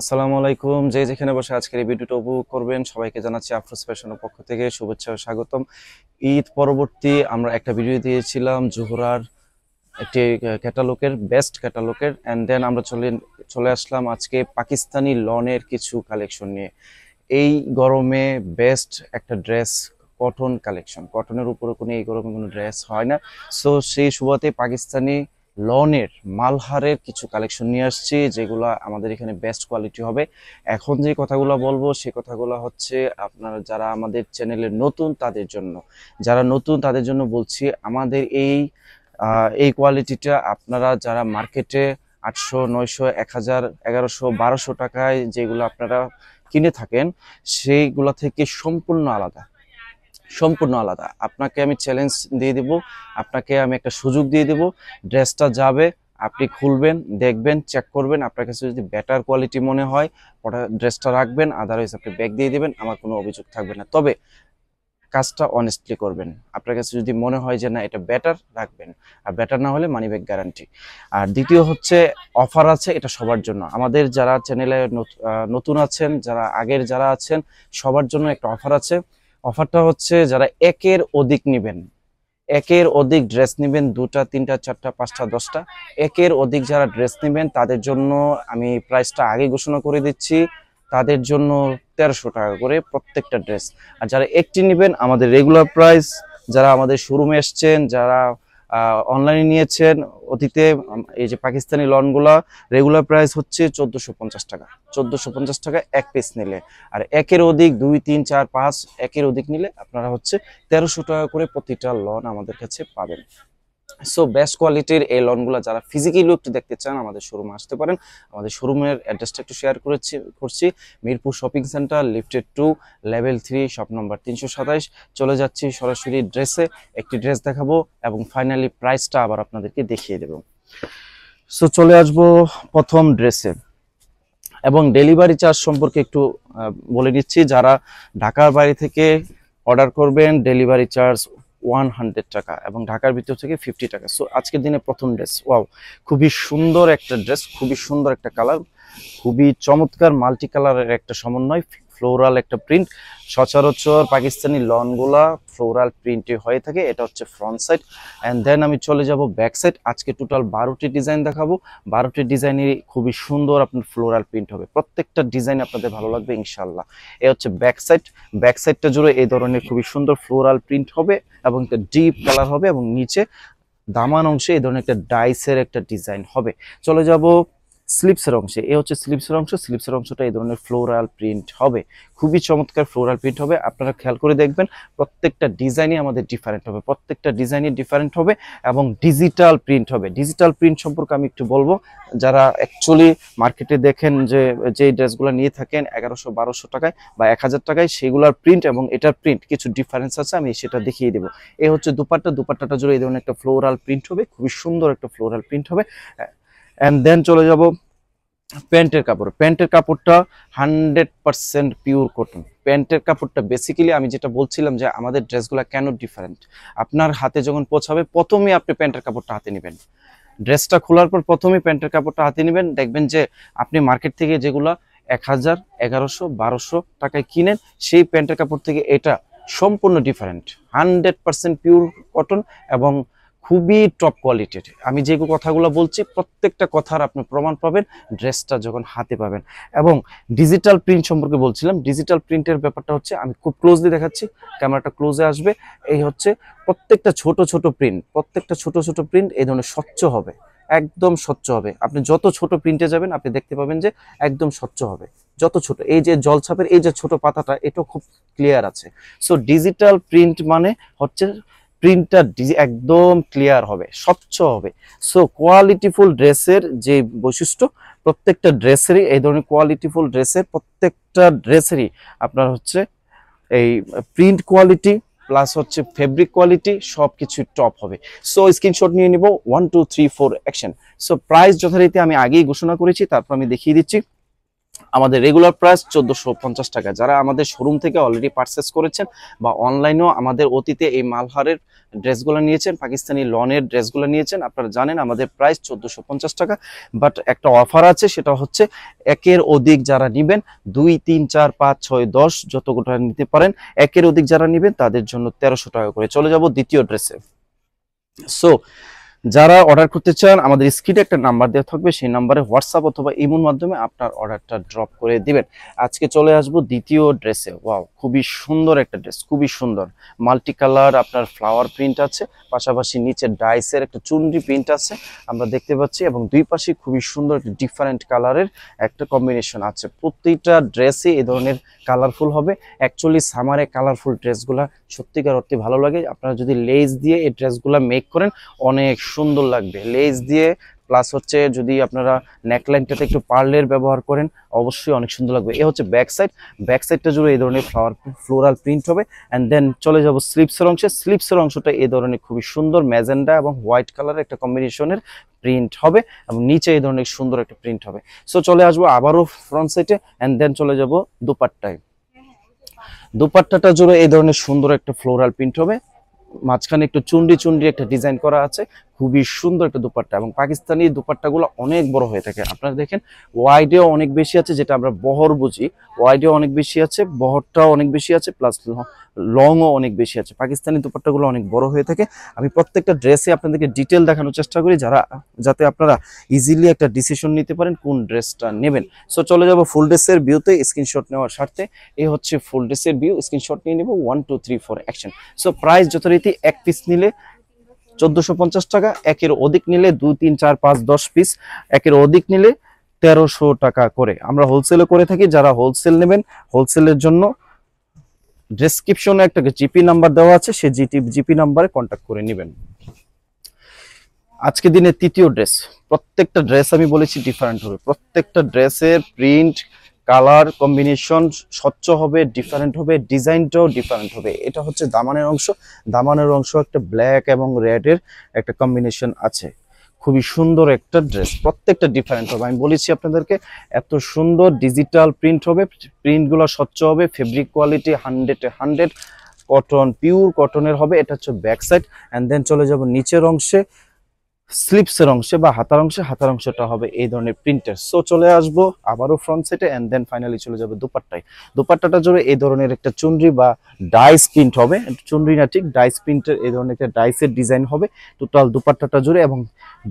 আসসালামু আলাইকুম যে যেখানে বসে আজকের এই ভিডিওটা উপভোগ করবেন সবাইকে জানাচ্ছি আফরোজ ফ্যাশনের পক্ষ থেকে শুভেচ্ছা ও স্বাগতম ঈদ পরবর্তী আমরা একটা ভিডিও দিয়েছিলাম জোহরার একটি ক্যাটালকের বেস্ট ক্যাটালকের অ্যান্ড দেন আমরা চলে চলে আসলাম আজকে পাকিস্তানি লনের কিছু কালেকশন নিয়ে এই গরমে বেস্ট একটা ড্রেস কটন কালেকশন কটনের উপরে কোনো এই গরমে কোনো ড্রেস হয় না সো সেই সুবাতে পাকিস্তানি লনের মালহারের কিছু কালেকশন নিয়ে আসছি যেগুলো আমাদের এখানে বেস্ট কোয়ালিটি হবে এখন যে কথাগুলো বলবো সে কথাগুলো হচ্ছে আপনারা যারা আমাদের চ্যানেলে নতুন তাদের জন্য যারা নতুন তাদের জন্য বলছি আমাদের এই এই কোয়ালিটিটা আপনারা যারা মার্কেটে আটশো নয়শো এক হাজার এগারোশো বারোশো টাকায় যেগুলো আপনারা কিনে থাকেন সেইগুলো থেকে সম্পূর্ণ আলাদা সম্পূর্ণ আলাদা আপনাকে আমি চ্যালেঞ্জ দিয়ে দেবো আপনাকে আমি একটা সুযোগ দিয়ে দেবো ড্রেসটা যাবে আপনি খুলবেন দেখবেন চেক করবেন আপনার কাছে যদি বেটার কোয়ালিটি মনে হয় ওটা ড্রেসটা রাখবেন আদারওয়াইজ আপনি ব্যাগ দিয়ে দেবেন আমার কোনো অভিযোগ থাকবে না তবে কাজটা অনেস্টলি করবেন আপনার কাছে যদি মনে হয় যে না এটা বেটার রাখবেন আর বেটার না হলে মানি ব্যাগ গ্যারান্টি আর দ্বিতীয় হচ্ছে অফার আছে এটা সবার জন্য আমাদের যারা চ্যানেলে নতুন আছেন যারা আগের যারা আছেন সবার জন্য একটা অফার আছে অফারটা হচ্ছে যারা একের অধিক নেবেন একের অধিক ড্রেস নেবেন দুটা তিনটা চারটা পাঁচটা দশটা একের অধিক যারা ড্রেস নেবেন তাদের জন্য আমি প্রাইসটা আগে ঘোষণা করে দিচ্ছি তাদের জন্য তেরোশো টাকা করে প্রত্যেকটা ড্রেস আর যারা একটি নেবেন আমাদের রেগুলার প্রাইস যারা আমাদের শোরুমে এসছেন যারা অনলাইনে নিয়েছেন অতীতে এই যে পাকিস্তানি লনগুলো রেগুলার প্রাইস হচ্ছে চোদ্দোশো পঞ্চাশ টাকা চোদ্দোশো পঞ্চাশ টাকা এক পিস নিলে আর একের অধিক দুই তিন চার পাঁচ একের অধিক নিলে আপনারা হচ্ছে তেরোশো টাকা করে প্রতিটা লন আমাদের কাছে পাবেন সো বেস্ট কোয়ালিটির এই লোনগুলো যারা ফিজিক্যালি একটু দেখতে চান আমাদের শোরুমে আসতে পারেন আমাদের শোরুমের অ্যাড্রেসটা একটু শেয়ার করেছি করছি Mirpur shopping centre lifted to level three shop number তিনশো সাতাইশ চলে যাচ্ছি সরাসরি ড্রেসে একটি ড্রেস দেখাবো এবং ফাইনালি প্রাইসটা আবার আপনাদেরকে দেখিয়ে দেব সো চলে আসবো প্রথম ড্রেসে এবং ডেলিভারি চার্জ সম্পর্কে একটু বলে দিচ্ছি যারা ঢাকার বাইরে থেকে অর্ডার করবেন ডেলিভারি চার্জ ওয়ান হান্ড্রেড টাকা এবং ঢাকার ভিতর থেকে ফিফটি টাকা সো আজকের দিনে প্রথম ড্রেস ওয়াও খুবই সুন্দর একটা ড্রেস খুবই সুন্দর একটা কালার খুবই চমৎকার মাল্টি কালারের একটা সমন্বয় ফ্লোরাল একটা প্রিন্ট সচরাচর পাকিস্তানি লনগুলা ফ্লোরাল প্রিন্টে হয়ে থাকে এটা হচ্ছে ফ্রন্ট সাইড অ্যান্ড দেন আমি চলে যাব ব্যাক সাইড আজকে টোটাল বারোটি ডিজাইন দেখাবো বারোটি ডিজাইনের খুবই সুন্দর আপনার ফ্লোরাল প্রিন্ট হবে প্রত্যেকটা ডিজাইন আপনাদের ভালো লাগবে ইনশাল্লাহ এ হচ্ছে ব্যাক সাইড ব্যাক সাইডটা জুড়ে এই ধরনের খুবই সুন্দর ফ্লোরাল প্রিন্ট হবে এবং একটা ডিপ কালার হবে এবং নিচে দামান অংশে এই ধরনের একটা ডাইসের একটা ডিজাইন হবে চলে যাব স্লিপসের অংশে এ হচ্ছে স্লিপসের অংশ স্লিপসের অংশটা এই ধরনের ফ্লোরাল প্রিন্ট হবে খুবই চমৎকার ফ্লোরাল প্রিন্ট হবে আপনারা খেয়াল করে দেখবেন প্রত্যেকটা ডিজাইনই আমাদের ডিফারেন্ট হবে প্রত্যেকটা ডিজাইনই ডিফারেন্ট হবে এবং ডিজিটাল প্রিন্ট হবে ডিজিটাল প্রিন্ট সম্পর্কে আমি একটু বলবো যারা অ্যাকচুয়ালি মার্কেটে দেখেন যে যে ড্রেসগুলো নিয়ে থাকেন এগারোশো বারোশো টাকায় বা এক হাজার টাকায় সেগুলোর প্রিন্ট এবং এটার প্রিন্ট কিছু ডিফারেন্স আছে আমি সেটা দেখিয়ে দেবো এ হচ্ছে দুপাট্টা দুপাট্টাটা জুড়ে এই ধরনের একটা ফ্লোরাল প্রিন্ট হবে খুবই সুন্দর একটা ফ্লোরাল প্রিন্ট হবে অ্যান্ড দেন চলে যাব প্যান্টের কাপড় প্যান্টের কাপড়টা হান্ড্রেড পারসেন্ট পিওর কটন প্যান্টের কাপড়টা বেসিক্যালি আমি যেটা বলছিলাম যে আমাদের ড্রেসগুলো কেন ডিফারেন্ট আপনার হাতে যখন পৌঁছাবে প্রথমেই আপনি প্যান্টের কাপড়টা হাতে নেবেন ড্রেসটা খোলার পর প্রথমেই প্যান্টের কাপড়টা হাতে নেবেন দেখবেন যে আপনি মার্কেট থেকে যেগুলা এক হাজার এগারোশো বারোশো টাকায় কিনেন সেই প্যান্টের কাপড় থেকে এটা সম্পূর্ণ different hundred percent pure cotton এবং খুবই টপ কোয়ালিটির আমি যে কথাগুলো বলছি প্রত্যেকটা কথার আপনি প্রমাণ পাবেন ড্রেসটা যখন হাতে পাবেন এবং ডিজিটাল প্রিন্ট সম্পর্কে বলছিলাম ডিজিটাল প্রিন্টের ব্যাপারটা হচ্ছে আমি খুব ক্লোজলি দেখাচ্ছি ক্যামেরাটা ক্লোজে আসবে এই হচ্ছে প্রত্যেকটা ছোট ছোট প্রিন্ট প্রত্যেকটা ছোট ছোট প্রিন্ট এই ধরনের স্বচ্ছ হবে একদম স্বচ্ছ হবে আপনি যত ছোট প্রিন্টে যাবেন আপনি দেখতে পাবেন যে একদম স্বচ্ছ হবে যত ছোট এই যে জলছাপের এই যে ছোট পাতাটা এটাও খুব ক্লিয়ার আছে সো ডিজিটাল প্রিন্ট মানে হচ্ছে প্রিন্টটা একদম ক্লিয়ার হবে স্বচ্ছ হবে সো কোয়ালিটিফুল ড্রেসের যে বৈশিষ্ট্য প্রত্যেকটা ড্রেসেরই এই ধরনের কোয়ালিটিফুল ড্রেসের প্রত্যেকটা ড্রেসেরই আপনার হচ্ছে এই প্রিন্ট কোয়ালিটি প্লাস হচ্ছে ফেব্রিক কোয়ালিটি সব কিছু টপ হবে সো স্ক্রিনশট নিয়ে নিব one two three four action so price যথারীতি আমি আগেই ঘোষণা করেছি তারপর আমি দেখিয়ে দিচ্ছি আমাদের রেগুলার প্রাইস চোদ্দোশো পঞ্চাশ টাকা যারা আমাদের শোরুম থেকে অলরেডি পারচেস করেছেন বা অনলাইনেও আমাদের অতীতে এই মালহারের ড্রেসগুলো নিয়েছেন পাকিস্তানি লনের ড্রেসগুলো নিয়েছেন আপনারা জানেন আমাদের প্রাইস চোদ্দোশো পঞ্চাশ টাকা বাট একটা অফার আছে সেটা হচ্ছে একের অধিক যারা নেবেন দুই তিন চার পাঁচ ছয় দশ যতটা নিতে পারেন একের অধিক যারা নেবেন তাদের জন্য তেরোশো টাকা করে চলে যাব দ্বিতীয় ড্রেসে সো যারা অর্ডার করতে চান আমাদের স্ক্রিনে একটা নাম্বার দেওয়া থাকবে সেই নাম্বারে হোয়াটসঅ্যাপ অথবা ইমোর মাধ্যমে আপনার অর্ডারটা ড্রপ করে দিবেন আজকে চলে আসব দ্বিতীয় ড্রেসে ওয়াও খুবই সুন্দর একটা ড্রেস খুবই সুন্দর মাল্টি কালার আপনার ফ্লাওয়ার প্রিন্ট আছে পাশাপাশি নিচে ডাইসের একটা চুনরি প্রিন্ট আছে আমরা দেখতে পাচ্ছি এবং দুই পাশে খুবই সুন্দর একটা ডিফারেন্ট কালারের একটা কম্বিনেশন আছে প্রত্যেকটা ড্রেসে এ ধরনের কালারফুল হবে অ্যাকচুয়ালি সামারে কালারফুল ড্রেসগুলা সত্যিকার অর্থে ভালো লাগে আপনারা যদি লেস দিয়ে এই ড্রেসগুলো মেক করেন অনেক সুন্দর লাগবে লেস দিয়ে প্লাস হচ্ছে যদি আপনারা নেকলাইনটাতে একটু পার্লের ব্যবহার করেন অবশ্যই অনেক সুন্দর লাগবে এ হচ্ছে ব্যাক সাইড ব্যাক সাইডটা জুড়ে এই ধরনের ফ্লাওয়ার ফ্লোরাল প্রিন্ট হবে অ্যান্ড দেন চলে যাব স্লিপসের অংশে স্লিপসের অংশটা এই ধরনের খুবই সুন্দর ম্যাজেন্ডা এবং হোয়াইট কালারের একটা কম্বিনেশনের প্রিন্ট হবে এবং নিচে এই ধরনের সুন্দর একটা প্রিন্ট হবে সো চলে আসবো আবারও ফ্রন্ট সাইডে অ্যান্ড দেন চলে যাব টাইম দুপাট্টাটা জুড়ে এই ধরনের সুন্দর একটা ফ্লোরাল প্রিন্ট হবে মাঝখানে একটু চুন্ডি চুন্ডি একটা ডিজাইন করা আছে খুবই সুন্দর একটা দুপাট্টা এবং পাকিস্তানি দুপাট্টাগুলো অনেক বড় হয়ে থাকে আপনারা দেখেন ওয়াইডেও অনেক বেশি আছে যেটা আমরা বহর বুঝি ওয়াইডেও অনেক বেশি আছে বহরটাও অনেক বেশি আছে প্লাস লংও অনেক বেশি আছে পাকিস্তানি দুপাট্টাগুলো অনেক বড় হয়ে থাকে আমি প্রত্যেকটা ড্রেসে আপনাদেরকে ডিটেল দেখানোর চেষ্টা করি যারা যাতে আপনারা ইজিলি একটা ডিসিশন নিতে পারেন কোন ড্রেসটা নেবেন সো চলে যাবো ফুল ড্রেসের ভিউতে স্ক্রিনশট নেওয়ার স্বার্থে এই হচ্ছে ফুল ড্রেসের ভিউ স্ক্রিনশট নিয়ে নেব one two three four action so price যথারীতি এক পিস নিলে চোদ্দোশো টাকা একের অধিক নিলে দু তিন চার পাঁচ দশ পিস একের অধিক নিলে তেরোশো টাকা করে আমরা হোলসেলে করে থাকি যারা হোলসেল নেবেন হোলসেলের জন্য ডেসক্রিপশনে একটা জিপি নাম্বার দেওয়া আছে সে জিটি জিপি নাম্বারে কন্ট্যাক্ট করে নেবেন আজকে দিনে তৃতীয় ড্রেস প্রত্যেকটা ড্রেস আমি বলেছি ডিফারেন্ট হবে প্রত্যেকটা ড্রেসের প্রিন্ট কালার কম্বিনেশন স্বচ্ছ হবে ডিফারেন্ট হবে ডিজাইনটাও ডিফারেন্ট হবে এটা হচ্ছে দামানের অংশ দামানের অংশ একটা ব্ল্যাক এবং রেডের একটা কম্বিনেশন আছে খুবই সুন্দর একটা ড্রেস প্রত্যেকটা ডিফারেন্ট হবে আমি বলেছি আপনাদেরকে এত সুন্দর ডিজিটাল প্রিন্ট হবে প্রিন্টগুলো স্বচ্ছ হবে ফেব্রিক কোয়ালিটি হান্ড্রেডে হান্ড্রেড কটন পিওর কটনের হবে এটা হচ্ছে ব্যাক সাইড অ্যান্ড দেন চলে যাব নিচের অংশে স্লিপসের অংশে বা হাতার অংশে হাতার অংশটা হবে এই ধরনের প্রিন্টের সো চলে আসবো আবারও ফ্রন্ট সাইডে অ্যান্ড দেন ফাইনালি চলে যাবে দুপাট্টায় দুপাট্টাটা জুড়ে এই ধরনের একটা চুনরি বা ডাইস প্রিন্ট হবে চুনরি না ঠিক ডাইস প্রিন্টের এই ধরনের একটা ডাইসের ডিজাইন হবে টোটাল দুপাট্টাটা জুড়ে এবং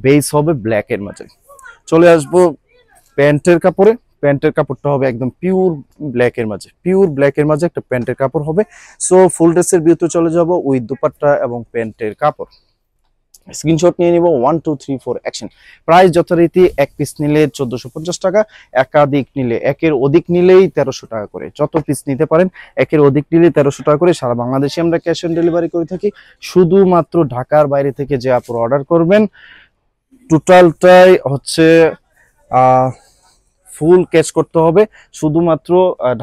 বেস হবে ব্ল্যাকের মাঝে চলে আসবো প্যান্টের কাপড়ে প্যান্টের কাপড়টা হবে একদম পিওর ব্ল্যাকের মাঝে পিওর ব্ল্যাকের মাঝে একটা প্যান্টের কাপড় হবে সো ফুল ড্রেসের ভিতরে চলে যাবো উইথ দুপাট্টা এবং প্যান্টের কাপড় স্ক্রিনশট নিয়ে নিব one two three four action price যথারীতি এক পিস নিলে চোদ্দশো পঞ্চাশ টাকা একাধিক নিলে একের অধিক নিলেই তেরোশো টাকা করে যত পিস নিতে পারেন একের অধিক নিলে তেরোশো টাকা করে সারা বাংলাদেশে আমরা ক্যাশ অন ডেলিভারি করে থাকি শুধুমাত্র ঢাকার বাইরে থেকে যে আপুর অর্ডার করবেন টোটালটাই হচ্ছে ফুল ক্যাশ করতে হবে শুধুমাত্র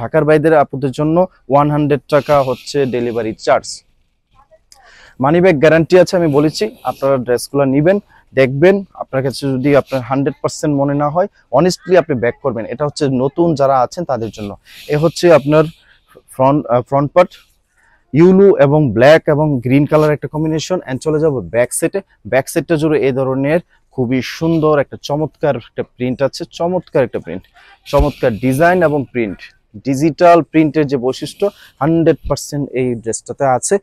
ঢাকার বাইরের আপুদের জন্য ওয়ান টাকা হচ্ছে delivery charge money back guarantee আছে আমি বলেছি আপনারা ড্রেসগুলো নেবেন দেখবেন আপনার কাছে যদি আপনার হান্ড্রেড পার্সেন্ট মনে না হয় অনেস্টলি আপনি ব্যাক করবেন এটা হচ্ছে নতুন যারা আছেন তাদের জন্য এ হচ্ছে আপনার ফ্রন্ট ফ্রন্ট পার্ট ইউলু এবং ব্ল্যাক এবং গ্রিন কালার একটা কম্বিনেশন অ্যান্ড চলে যাবো ব্যাক সেটে ব্যাক সেটটা জুড়ে এই ধরনের খুবই সুন্দর একটা চমৎকার একটা প্রিন্ট আছে চমৎকার একটা প্রিন্ট চমৎকার ডিজাইন এবং প্রিন্ট ডিজিটাল প্রিন্টের যে বৈশিষ্ট্য হান্ড্রেড পার্সেন্ট এই ড্রেসটাতে আছে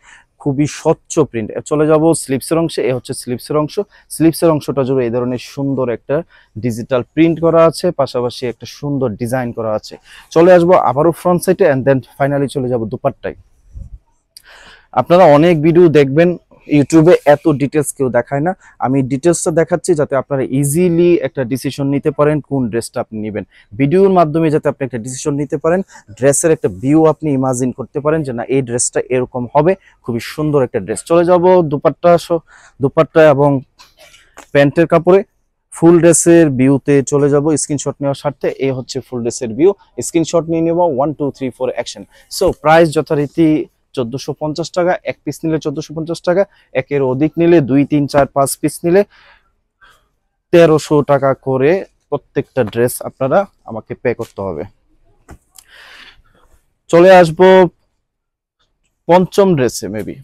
খুবই স্বচ্ছ প্রিন্ট চলে যাব স্লিপসের অংশে এ হচ্ছে স্লিপসের অংশ স্লিপসের অংশটা জুড়ে এই ধরনের সুন্দর একটা ডিজিটাল প্রিন্ট করা আছে পাশাপাশি একটা সুন্দর ডিজাইন করা আছে চলে আসবো আবারও ফ্রন্ট সাইডে অ্যান্ড দেন ফাইনালি চলে যাব দুপাট্টায় আপনারা অনেক ভিডিও দেখবেন ইউটিউবে এত ডিটেলস কেউ দেখায় না আমি ডিটেলসটা দেখাচ্ছি যাতে আপনারা ইজিলি একটা ডিসিশন নিতে পারেন কোন ড্রেসটা আপনি নেবেন ভিডিওর মাধ্যমে যাতে আপনি একটা ডিসিশন নিতে পারেন ড্রেসের একটা ভিউ আপনি ইমাজিন করতে পারেন যে না এই ড্রেসটা এরকম হবে খুবই সুন্দর একটা ড্রেস চলে যাব দুপাট্টা দুপাট্টা এবং প্যান্টের কাপড়ে ফুল ড্রেসের ভিউতে চলে যাব স্ক্রিনশট নেওয়ার স্বার্থে এই হচ্ছে ফুল ড্রেসের ভিউ স্ক্রিনশট নিয়ে নেব one two three four action so price যথারীতি চোদ্দোশো পঞ্চাশ টাকা এক পিস নিলে চোদ্দোশো পঞ্চাশ টাকা একের অধিক নিলে দুই তিন চার পাঁচ পিস নিলে তেরোশো টাকা করে প্রত্যেকটা ড্রেস আপনারা আমাকে পে করতে হবে চলে আসব পঞ্চম ড্রেসে মেবি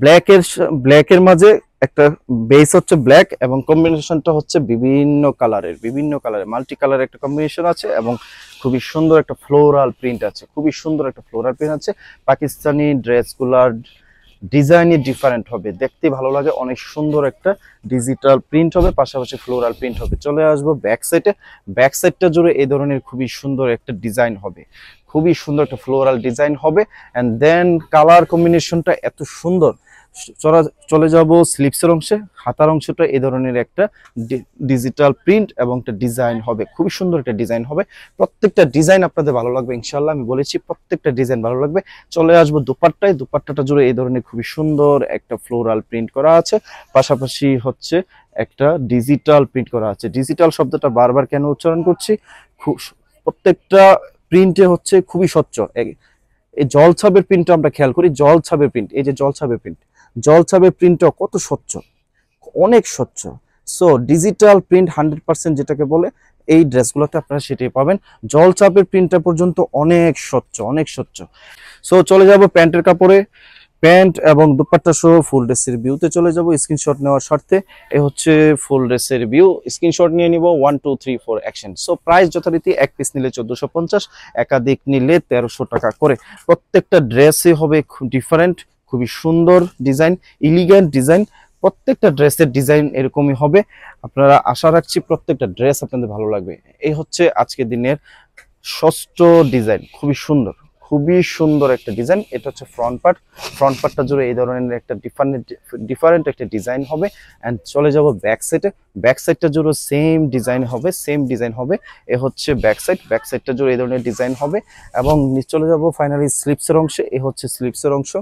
ব্ল্যাকের ব্ল্যাকের মাঝে একটা বেস হচ্ছে ব্ল্যাক এবং কম্বিনেশনটা হচ্ছে বিভিন্ন কালারের বিভিন্ন কালারের মাল্টি কালারের একটা কম্বিনেশন আছে এবং খুবই সুন্দর একটা ফ্লোরাল প্রিন্ট আছে খুবই সুন্দর একটা ফ্লোরাল প্রিন্ট আছে পাকিস্তানি ড্রেসগুলার ডিজাইনই ডিফারেন্ট হবে দেখতে ভালো লাগে অনেক সুন্দর একটা ডিজিটাল প্রিন্ট হবে পাশাপাশি ফ্লোরাল প্রিন্ট হবে চলে আসবো ব্যাক সাইডে ব্যাক সাইডটা জুড়ে এই ধরনের খুবই সুন্দর একটা ডিজাইন হবে খুবই সুন্দর একটা ফ্লোরাল ডিজাইন হবে অ্যান্ড দেন কালার কম্বিনেশনটা এত সুন্দর চলে যাব স্লিপসের অংশে হাতার অংশটা এ ধরনের একটা ডিজিটাল প্রিন্ট এবং একটা ডিজাইন হবে খুবই সুন্দর একটা ডিজাইন হবে প্রত্যেকটা ডিজাইন আপনাদের ভালো লাগবে ইনশাল্লাহ আমি বলেছি প্রত্যেকটা ডিজাইন ভালো লাগবে চলে আসবো দুপাট্টায় দুপাট্টাটা জুড়ে এই ধরনের খুবই সুন্দর একটা ফ্লোরাল প্রিন্ট করা আছে পাশাপাশি হচ্ছে একটা ডিজিটাল প্রিন্ট করা আছে ডিজিটাল শব্দটা বারবার কেন উচ্চারণ করছি প্রত্যেকটা প্রিন্টে হচ্ছে খুবই স্বচ্ছ এই জল ছাপের প্রিন্টটা আমরা খেয়াল করি জল ছাপের প্রিন্ট এই যে জল ছাপের প্রিন্ট জল ছাপে প্রিন্টও কত স্বচ্ছ অনেক স্বচ্ছ so digital print hundred percent যেটাকে বলে এই ড্রেসগুলোতে আপনারা সেটাই পাবেন জল চাপের প্রিন্টটা পর্যন্ত অনেক স্বচ্ছ অনেক স্বচ্ছ সো চলে যাব প্যান্টের কাপড়ে প্যান্ট এবং দুপাট্টা সহ ফুল ড্রেসের ভিউতে চলে যাব স্ক্রিনশট নেওয়ার স্বার্থে এ হচ্ছে ফুল ড্রেসের ভিউ স্ক্রিনশট নিয়ে নিব one two three four action so price যথারীতি এক পিস নিলে চোদ্দোশো পঞ্চাশ একাধিক নিলে তেরোশো টাকা করে প্রত্যেকটা ড্রেসই হবে ডিফারেন্ট খুবই সুন্দর ডিজাইন ইলিগেন্ট ডিজাইন প্রত্যেকটা ড্রেসের ডিজাইন এরকমই হবে আপনারা আশা রাখছি প্রত্যেকটা ড্রেস আপনাদের ভালো লাগবে এই হচ্ছে আজকে দিনের ষষ্ঠ ডিজাইন খুবই সুন্দর খুবই সুন্দর একটা ডিজাইন এটা হচ্ছে ফ্রন্ট পার্ট ফ্রন্ট পার্টটা জুড়ে এই ধরনের একটা ডিফারেন্ট ডিফারেন্ট একটা ডিজাইন হবে অ্যান্ড চলে যাবো ব্যাক সাইডে ব্যাক সাইডটা জুড়ে সেম ডিজাইন হবে সেম ডিজাইন হবে এ হচ্ছে ব্যাক সাইড ব্যাক সাইডটা জুড়ে এই ধরনের ডিজাইন হবে এবং চলে যাবো ফাইনালি স্লিপসের অংশে এ হচ্ছে স্লিপসের অংশ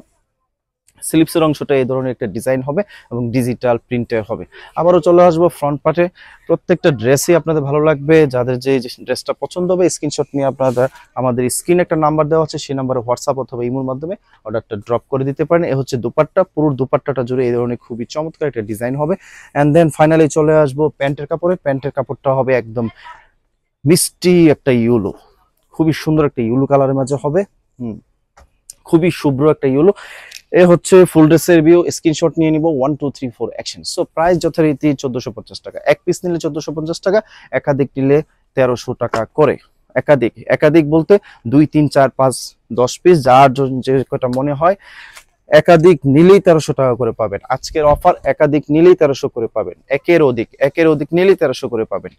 স্লিপসের অংশটা এই ধরনের একটা ডিজাইন হবে এবং ডিজিটাল প্রিন্টে হবে আবারও চলে আসবো ফ্রন্ট পার্টে প্রত্যেকটা ড্রেসই আপনাদের ভালো লাগবে যাদের যে ড্রেসটা পছন্দ হবে স্ক্রিনশট নিয়ে আপনারা আমাদের স্ক্রিনে একটা নাম্বার দেওয়া আছে সেই নাম্বারে হোয়াটসঅ্যাপ অথবা ইমোর মাধ্যমে অর্ডারটা ড্রপ করে দিতে পারেন এ হচ্ছে দুপাট্টা পুরো দুপাট্টাটা জুড়ে এই ধরনের খুবই চমৎকার একটা ডিজাইন হবে অ্যান্ড দেন ফাইনালি চলে আসবো প্যান্টের কাপড়ে প্যান্টের কাপড়টা হবে একদম মিষ্টি একটা ইউলো খুবই সুন্দর একটা ইউলো কালারের মাঝে হবে হুম খুবই শুভ্র একটা ইউলো এ হচ্ছে ফুল ড্রেসের ভিউ স্ক্রিনশট নিয়ে নিব one two three four action so price যথারীতি চোদ্দশো পঞ্চাশ টাকা এক পিস নিলে চোদ্দশো পঞ্চাশ টাকা একাধিক নিলে তেরোশো টাকা করে একাধিক একাধিক বলতে দুই তিন চার পাঁচ দশ পিস যার যে কটা মনে হয় একাধিক নিলেই তেরোশো টাকা করে পাবেন আজকের অফার একাধিক নিলেই তেরোশো করে পাবেন একের অধিক একের অধিক নিলেই তেরোশো করে পাবেন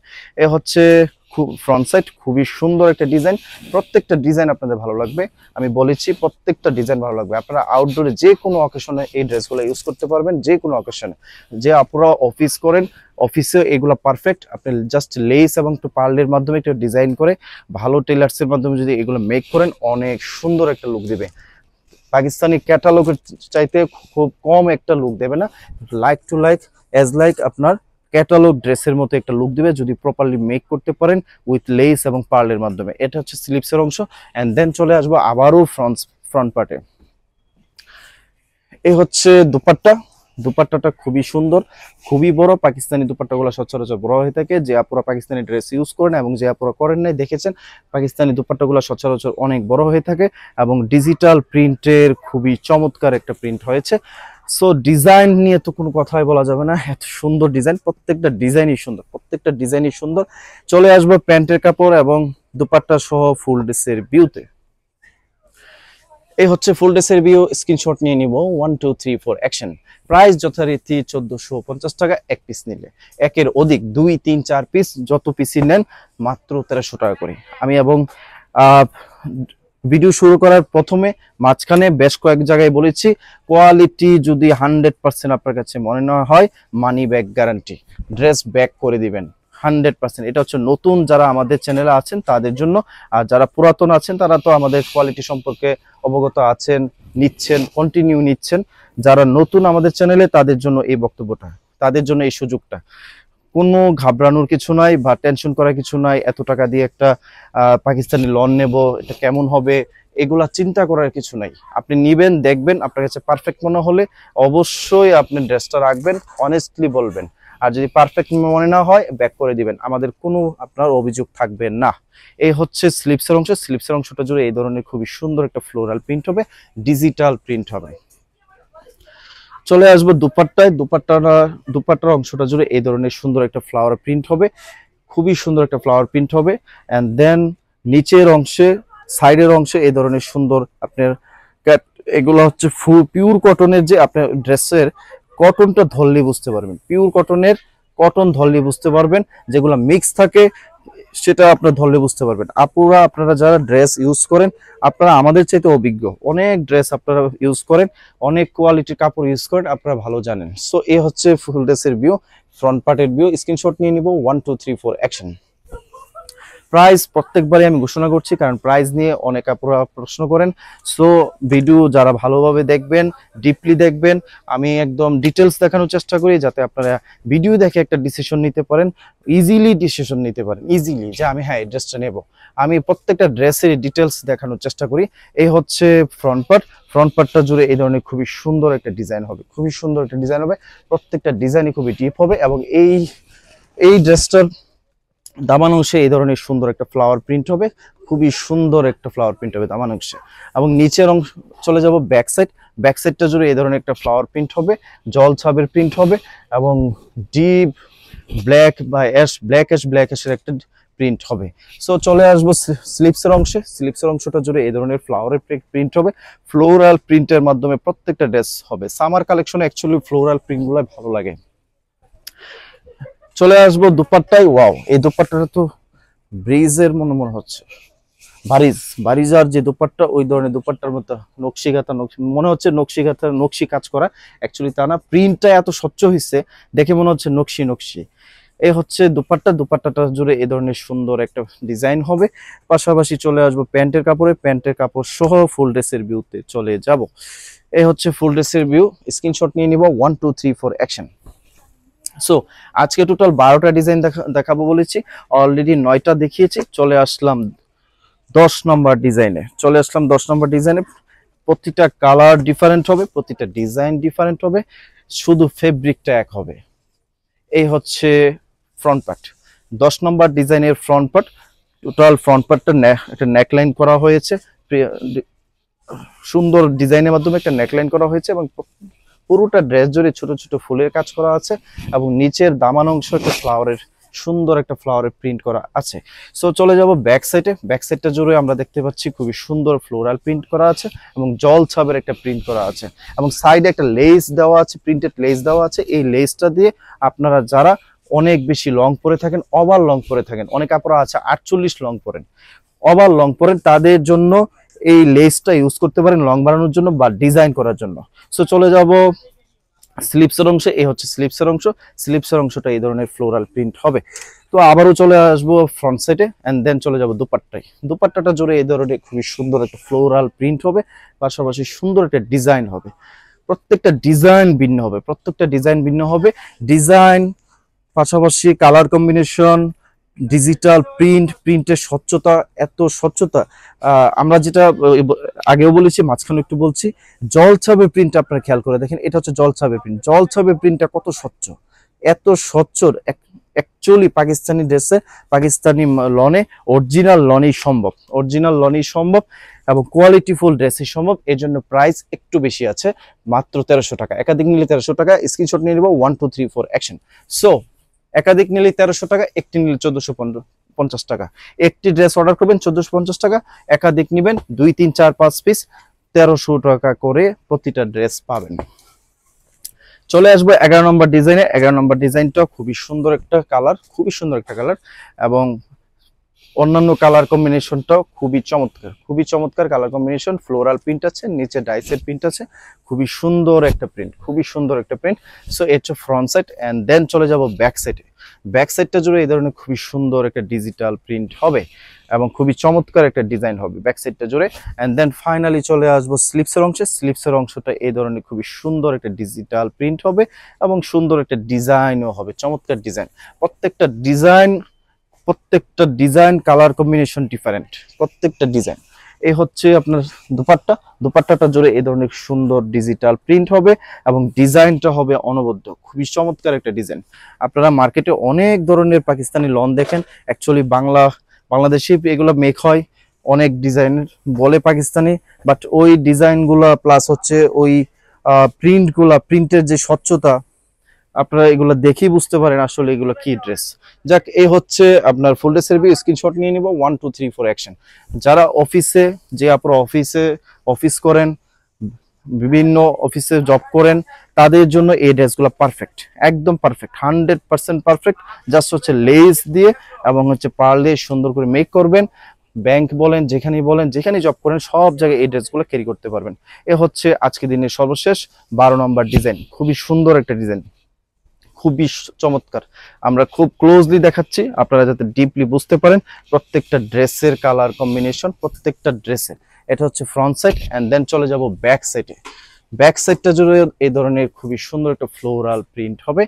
এ হচ্ছে খুব ফ্রন্ট সাইড খুবই সুন্দর একটা ডিজাইন প্রত্যেকটা ডিজাইন আপনাদের ভালো লাগবে আমি বলেছি প্রত্যেকটা ডিজাইন ভালো লাগবে আপনারা আউটডোরে যে কোনো অকেশনে এই ড্রেসগুলো ইউজ করতে পারবেন যে কোনো অকেশনে যে আপনারা অফিস করেন অফিসে এগুলো পারফেক্ট আপনি জাস্ট লেস এবং একটু পার্লের মাধ্যমে একটু ডিজাইন করে ভালো টেলার্সের মাধ্যমে যদি এগুলো মেক করেন অনেক সুন্দর একটা লুক দেবে পাকিস্তানি ক্যাটালগের চাইতে খুব কম একটা লুক দেবে না like to like as like আপনার ক্যাটালগ ড্রেসের মতো একটা লুক দেবে যদি প্রপারলি মেক করতে পারেন উইথ লেস এবং পার্লের মাধ্যমে এটা হচ্ছে স্লিপসের অংশ অ্যান্ড দেন চলে আসবো আবারও ফ্রন্ট ফ্রন্ট পার্টে এ হচ্ছে দুপাট্টা দুপাট্টাটা খুবই সুন্দর খুবই বড় পাকিস্তানি দুপাট্টাগুলো সচরাচর বড় হয়ে থাকে যে আপুরা পাকিস্তানি ড্রেস ইউজ করেন এবং যে আপুরা করেন নাই দেখেছেন পাকিস্তানি দুপাট্টাগুলো সচরাচর অনেক বড় হয়ে থাকে এবং ডিজিটাল প্রিন্টের খুবই চমৎকার একটা প্রিন্ট হয়েছে সো ডিজাইন নিয়ে তো কোনো কথাই বলা যাবে না এত সুন্দর ডিজাইন প্রত্যেকটা ডিজাইনই সুন্দর প্রত্যেকটা ডিজাইনই সুন্দর চলে আসবো প্যান্টের কাপড় এবং দুপাট্টা সহ ফুল ড্রেসের ভিউতে এই হচ্ছে ফুল ড্রেসের ভিউ স্ক্রিনশট নিয়ে নিব one two three four action price যথারীতি চোদ্দোশো পঞ্চাশ টাকা এক পিস নিলে একের অধিক দুই তিন চার পিস যত পিসই নেন মাত্র তেরোশো টাকা করে আমি এবং ভিডিও শুরু করার প্রথমে মাঝখানে বেশ কয়েক জায়গায় বলেছি কোয়ালিটি যদি হান্ড্রেড পার্সেন্ট আপনার কাছে মনে না হয় money back guarantee dress back করে দিবেন হান্ড্রেড পার্সেন্ট এটা হচ্ছে নতুন যারা আমাদের চ্যানেলে আছেন তাদের জন্য আর যারা পুরাতন আছেন তারা তো আমাদের কোয়ালিটি সম্পর্কে অবগত আছেন নিচ্ছেন কন্টিনিউ নিচ্ছেন যারা নতুন আমাদের চ্যানেলে তাদের জন্য এই বক্তব্যটা তাদের জন্য এই সুযোগটা কোনো ঘাবড়ানোর কিছু নাই বা টেনশন করার কিছু নাই এত টাকা দিয়ে একটা পাকিস্তানি লন নেব এটা কেমন হবে এগুলা চিন্তা করার কিছু নাই আপনি নিবেন দেখবেন আপনার কাছে পারফেক্ট মনে হলে অবশ্যই আপনি ড্রেসটা রাখবেন অনেস্টলি বলবেন আর যদি পারফেক্ট মনে না হয় ব্যাক করে দিবেন আমাদের কোনো আপনার অভিযোগ থাকবে না এই হচ্ছে স্লিপসের অংশ স্লিপসের অংশটা জুড়ে এই ধরনের খুবই সুন্দর একটা ফ্লোরাল প্রিন্ট হবে ডিজিটাল প্রিন্ট হবে চলে আসবো দুপাট্টায় দুপাট্টা দুপাট্টার অংশটা জুড়ে এই ধরনের সুন্দর একটা ফ্লাওয়ার প্রিন্ট হবে খুবই সুন্দর একটা ফ্লাওয়ার প্রিন্ট হবে অ্যান্ড দেন নিচের অংশে সাইডের অংশে এই ধরনের সুন্দর আপনার এগুলো হচ্ছে ফুল পিওর কটনের যে আপনার ড্রেসের কটনটা ধরলে বুঝতে পারবেন পিওর কটনের কটন ধরলে বুঝতে পারবেন যেগুলো মিক্স থাকে সেটা আপনারা ধরলে বুঝতে পারবেন আপুরা আপনারা যারা ড্রেস ইউজ করেন আপনারা আমাদের চাইতে অভিজ্ঞ অনেক ড্রেস আপনারা ইউজ করেন অনেক কোয়ালিটির কাপড় ইউজ করেন আপনারা ভালো জানেন সো এ হচ্ছে ফুল ড্রেসের ভিউ ফ্রন্ট পার্টের ভিউ স্ক্রিনশট নিয়ে নিব one two three four action price প্রত্যেকবারই আমি ঘোষণা করছি কারণ প্রাইস নিয়ে অনেক আপুরা প্রশ্ন করেন সো ভিডিও যারা ভালোভাবে দেখবেন ডিপলি দেখবেন আমি একদম ডিটেলস দেখানোর চেষ্টা করি যাতে আপনারা ভিডিও দেখে একটা ডিসিশন নিতে পারেন ইজিলি ডিসিশন নিতে পারেন ইজিলি যে আমি হ্যাঁ এই ড্রেসটা নেব আমি প্রত্যেকটা ড্রেসের ডিটেলস দেখানোর চেষ্টা করি এই হচ্ছে ফ্রন্ট পার্ট ফ্রন্ট পার্টটা জুড়ে এই ধরনের খুবই সুন্দর একটা ডিজাইন হবে খুবই সুন্দর একটা ডিজাইন হবে প্রত্যেকটা ডিজাইনই খুবই ডিপ হবে এবং এই এই ড্রেসটার দামানংশে এই ধরনের সুন্দর একটা ফ্লাওয়ার প্রিন্ট হবে খুবই সুন্দর একটা ফ্লাওয়ার প্রিন্ট হবে দামানংশে এবং নিচের অংশ চলে যাব ব্যাক সাইড ব্যাক সাইডটা জুড়ে এই ধরনের একটা ফ্লাওয়ার প্রিন্ট হবে জল ছাবের প্রিন্ট হবে এবং ডিপ ব্ল্যাক বা অ্যাশ ব্ল্যাক অ্যাশ ব্ল্যাক অ্যাশের একটা প্রিন্ট হবে সো চলে আসবো স্লিপসের অংশে স্লিপসের অংশটা জুড়ে এই ধরনের ফ্লাওয়ারের প্রিন্ট হবে ফ্লোরাল প্রিন্টের মাধ্যমে প্রত্যেকটা ড্রেস হবে সামার কালেকশনে অ্যাকচুয়ালি ফ্লোরাল প্রিন্টগুলো ভালো লাগে চলে আসবো দুপাট্টাই ওয়াও এই দুপাট্টাটা তো ব্রিজের মনে মনে হচ্ছে বারিজ বারিজার যে দুপাট্টা ওই ধরনের দুপাট্টার মতো নকশি নকশিঘাতা মনে হচ্ছে নকশি নকশিঘাতার নকশি কাজ করা অ্যাকচুয়ালি তা না প্রিন্টটা এত স্বচ্ছ হয়েছে দেখে মনে হচ্ছে নকশি নকশি এ হচ্ছে দুপাট্টা দুপাট্টাটা জুড়ে এ ধরনের সুন্দর একটা ডিজাইন হবে পাশাপাশি চলে আসবো প্যান্টের কাপড়ে প্যান্টের কাপড় সহ ফুল ড্রেসের ভিউতে চলে যাব এ হচ্ছে ফুল ড্রেসের ভিউ স্ক্রিনশট নিয়ে নিব one two three four action so আজকে টোটাল বারোটা ডিজাইন দেখাবো বলেছি অলরেডি নয়টা দেখিয়েছি চলে আসলাম দশ নম্বর ডিজাইনে চলে আসলাম দশ নম্বর ডিজাইনে প্রতিটা কালার ডিফারেন্ট হবে প্রতিটা ডিজাইন ডিফারেন্ট হবে শুধু ফেব্রিকটা এক হবে এই হচ্ছে ফ্রন্ট পার্ট দশ নম্বর ডিজাইনের ফ্রন্ট পার্ট টোটাল ফ্রন্ট পার্টটা একটা নেকলাইন করা হয়েছে সুন্দর ডিজাইনের মাধ্যমে একটা নেকলাইন করা হয়েছে এবং পুরোটা ড্রেস জুড়ে ছোট ছোট ফুলের কাজ করা আছে এবং নিচের দামান অংশ একটা ফ্লাওয়ারের সুন্দর একটা ফ্লাওয়ারের প্রিন্ট করা আছে সো চলে যাব ব্যাক সাইডে ব্যাক সাইডটা জুড়ে আমরা দেখতে পাচ্ছি খুবই সুন্দর ফ্লোরাল প্রিন্ট করা আছে এবং জল ছাপের একটা প্রিন্ট করা আছে এবং সাইডে একটা লেস দেওয়া আছে প্রিন্টেড লেস দেওয়া আছে এই লেসটা দিয়ে আপনারা যারা অনেক বেশি লং পরে থাকেন ওভার লং পরে থাকেন অনেক আপনারা আছে আটচল্লিশ লং পরেন ওভার লং পরেন তাদের জন্য এই লেসটা ইউজ করতে পারেন লং বানানোর জন্য বা ডিজাইন করার জন্য সো চলে যাব স্লিপসের অংশে এই হচ্ছে স্লিপসের অংশ স্লিপসের অংশটা এই ধরনের ফ্লোরাল প্রিন্ট হবে তো আবারও চলে আসবো ফ্রন্ট সাইডে অ্যান্ড দেন চলে যাবো দুপাট্টায় দুপাট্টাটা জোরে এই ধরনের খুবই সুন্দর একটা ফ্লোরাল প্রিন্ট হবে পাশাপাশি সুন্দর একটা ডিজাইন হবে প্রত্যেকটা ডিজাইন ভিন্ন হবে প্রত্যেকটা ডিজাইন ভিন্ন হবে ডিজাইন পাশাপাশি কালার কম্বিনেশন ডিজিটাল প্রিন্ট প্রিন্টের স্বচ্ছতা এত স্বচ্ছতা আমরা যেটা আগেও বলেছি মাঝখানে একটু বলছি জলছাবে প্রিন্ট আপনারা খেয়াল করে দেখেন এটা হচ্ছে জলছাবে প্রিন্ট জলছাবে প্রিন্টটা কত স্বচ্ছ এত স্বচ্ছর অ্যাকচুয়ালি পাকিস্তানি ড্রেসে পাকিস্তানি লনে অরিজিনাল লনেই সম্ভব অরিজিনাল লনেই সম্ভব এবং কোয়ালিটি ফুল ড্রেসই সম্ভব এর জন্য প্রাইস একটু বেশি আছে মাত্র তেরোশো টাকা একাধিক নিলে তেরোশো টাকা স্ক্রিনশট নিয়ে নেবো one two three four action so একাধিক নিলে তেরোশো টাকা একটি নিলে চোদ্দশো পনেরো পঞ্চাশ টাকা একটি ড্রেস অর্ডার করবেন চোদ্দশো পঞ্চাশ টাকা একাধিক নেবেন দুই তিন চার পাঁচ পিস তেরোশো টাকা করে প্রতিটা ড্রেস পাবেন চলে আসবো এগারো নম্বর ডিজাইনে এগারো নম্বর ডিজাইনটা খুবই সুন্দর একটা কালার খুবই সুন্দর একটা কালার এবং অন্যান্য কালার কম্বিনেশনটাও খুবই চমৎকার খুবই চমৎকার কালার কম্বিনেশন ফ্লোরাল প্রিন্ট আছে নিচে ডাইসের প্রিন্ট আছে খুবই সুন্দর একটা প্রিন্ট খুবই সুন্দর একটা প্রিন্ট সো এটা ফ্রন্ট সাইড অ্যান্ড দেন চলে যাব ব্যাক সাইডে ব্যাক সাইডটা জুড়ে এই ধরনের খুবই সুন্দর একটা ডিজিটাল প্রিন্ট হবে এবং খুবই চমৎকার একটা ডিজাইন হবে ব্যাক সাইডটা জুড়ে অ্যান্ড দেন ফাইনালি চলে আসবো স্লিপসের অংশে স্লিপসের অংশটা এই ধরনের খুবই সুন্দর একটা ডিজিটাল প্রিন্ট হবে এবং সুন্দর একটা ডিজাইনও হবে চমৎকার ডিজাইন প্রত্যেকটা ডিজাইন প্রত্যেকটা ডিজাইন কালার কম্বিনেশন ডিফারেন্ট প্রত্যেকটা ডিজাইন এই হচ্ছে আপনার দুপাট্টা দুপাট্টাটা জুড়ে এই ধরনের সুন্দর ডিজিটাল প্রিন্ট হবে এবং ডিজাইনটা হবে অনবদ্য খুবই চমৎকার একটা ডিজাইন আপনারা মার্কেটে অনেক ধরনের পাকিস্তানি লন দেখেন অ্যাকচুয়ালি বাংলা বাংলাদেশি এগুলো মেক হয় অনেক ডিজাইনের বলে পাকিস্তানি বাট ওই ডিজাইনগুলো প্লাস হচ্ছে ওই প্রিন্টগুলা প্রিন্টের যে স্বচ্ছতা আপনারা এগুলো দেখেই বুঝতে পারেন আসলে এগুলো কি ড্রেস যাক এই হচ্ছে আপনার ফুল ড্রেসের বি স্ক্রিনশট নিয়ে নিব one two three four action যারা অফিসে যে আপনারা অফিসে অফিস করেন বিভিন্ন অফিসে জব করেন তাদের জন্য এই ড্রেসগুলো পারফেক্ট একদম perfect hundred percent perfect just হচ্ছে লেস দিয়ে এবং হচ্ছে পারলে সুন্দর করে মেক করবেন ব্যাংক বলেন যেখানেই বলেন যেখানেই জব করেন সব জায়গায় এই ড্রেসগুলো ক্যারি করতে পারবেন এ হচ্ছে আজকে দিনের সর্বশেষ বারো নম্বর ডিজাইন খুবই সুন্দর একটা ডিজাইন খুবই চমৎকার আমরা খুব ক্লোজলি দেখাচ্ছি আপনারা যাতে ডিপলি বুঝতে পারেন প্রত্যেকটা ড্রেসের কালার কম্বিনেশন প্রত্যেকটা ড্রেসের এটা হচ্ছে ফ্রন্ট সাইড অ্যান্ড দেন চলে যাব ব্যাক সাইডে ব্যাক সাইডটা জুড়ে এই ধরনের খুবই সুন্দর একটা ফ্লোরাল প্রিন্ট হবে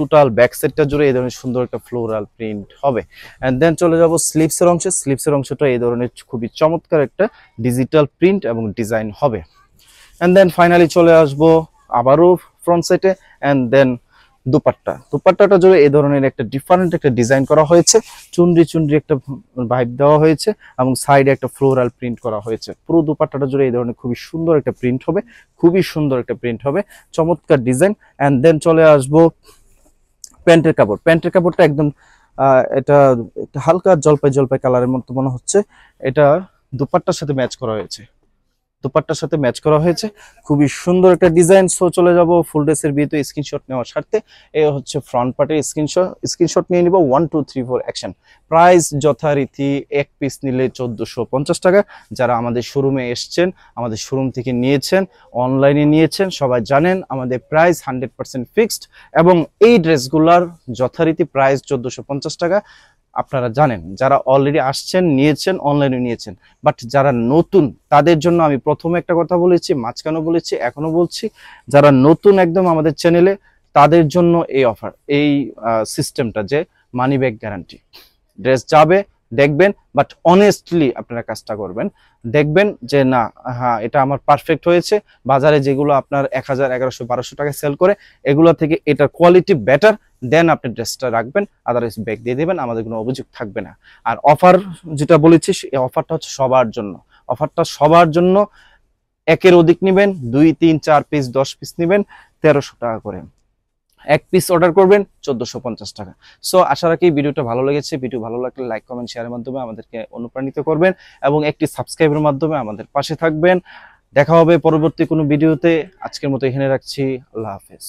টোটাল ব্যাক সাইডটা জুড়ে এই ধরনের সুন্দর একটা ফ্লোরাল প্রিন্ট হবে অ্যান্ড দেন চলে যাব স্লিপসের অংশে স্লিপসের অংশটা এই ধরনের খুবই চমৎকার একটা ডিজিটাল প্রিন্ট এবং ডিজাইন হবে অ্যান্ড দেন ফাইনালি চলে আসব আবারও ফ্রন্ট সাইডে অ্যান্ড দেন দুপাট্টা দুপাট্টাটা জুড়ে এই ধরনের একটা ডিফারেন্ট একটা ডিজাইন করা হয়েছে চুনরি চুনরি একটা ভাইব দেওয়া হয়েছে এবং সাইডে একটা ফ্লোরাল প্রিন্ট করা হয়েছে পুরো দুপাট্টাটা জুড়ে এই ধরনের খুবই সুন্দর একটা প্রিন্ট হবে খুবই সুন্দর একটা প্রিন্ট হবে চমৎকার ডিজাইন অ্যান্ড দেন চলে আসবো প্যান্টের কাপড় প্যান্টের কাপড়টা একদম এটা হালকা জলপাই জলপাই কালারের মতো মনে হচ্ছে এটা দুপাট্টার সাথে ম্যাচ করা হয়েছে দোপাট্টার সাথে ম্যাচ করা হয়েছে খুবই সুন্দর একটা ডিজাইন সো চলে যাব ফুল ড্রেসের বিয়েতে স্ক্রিনশট নেওয়ার স্বার্থে এ হচ্ছে ফ্রন্ট পার্টের স্ক্রিনশট স্ক্রিনশট নিয়ে নিব one two three four action price যথারীতি এক পিস নিলে চোদ্দোশো পঞ্চাশ টাকা যারা আমাদের শোরুমে এসছেন আমাদের শোরুম থেকে নিয়েছেন অনলাইনে নিয়েছেন সবাই জানেন আমাদের প্রাইস হান্ড্রেড পার্সেন্ট ফিক্সড এবং এই ড্রেসগুলার যথারীতি প্রাইস চোদ্দোশো পঞ্চাশ টাকা আপনারা জানেন যারা অলরেডি আসছেন নিয়েছেন অনলাইনে নিয়েছেন বাট যারা নতুন তাদের জন্য আমি প্রথমে একটা কথা বলেছি মাঝখানেও বলেছি এখনও বলছি যারা নতুন একদম আমাদের চ্যানেলে তাদের জন্য এই অফার এই সিস্টেমটা যে মানি ব্যাগ গ্যারান্টি ড্রেস যাবে দেখবেন বাট অনেস্টলি আপনারা কাজটা করবেন দেখবেন যে না হ্যাঁ এটা আমার পারফেক্ট হয়েছে বাজারে যেগুলো আপনার এক হাজার এগারোশো বারোশো টাকা সেল করে এগুলো থেকে এটার কোয়ালিটি বেটার দেন আপনি ড্রেসটা রাখবেন আদারওয়াইজ ব্যাগ দিয়ে দেবেন আমাদের কোনো অভিযোগ থাকবে না আর অফার যেটা বলেছি সেই অফারটা হচ্ছে সবার জন্য অফারটা সবার জন্য একের অধিক নেবেন দুই তিন চার পিস দশ পিস নেবেন তেরোশো টাকা করে এক পিস অর্ডার করবেন চোদ্দোশো পঞ্চাশ টাকা সো আশা রাখি ভিডিওটা ভালো লেগেছে ভিডিও ভালো লাগলে লাইক কমেন্ট শেয়ারের মাধ্যমে আমাদেরকে অনুপ্রাণিত করবেন এবং একটি সাবস্ক্রাইবের মাধ্যমে আমাদের পাশে থাকবেন দেখা হবে পরবর্তী কোনো ভিডিওতে আজকের মতো এখানে রাখছি আল্লাহ হাফেজ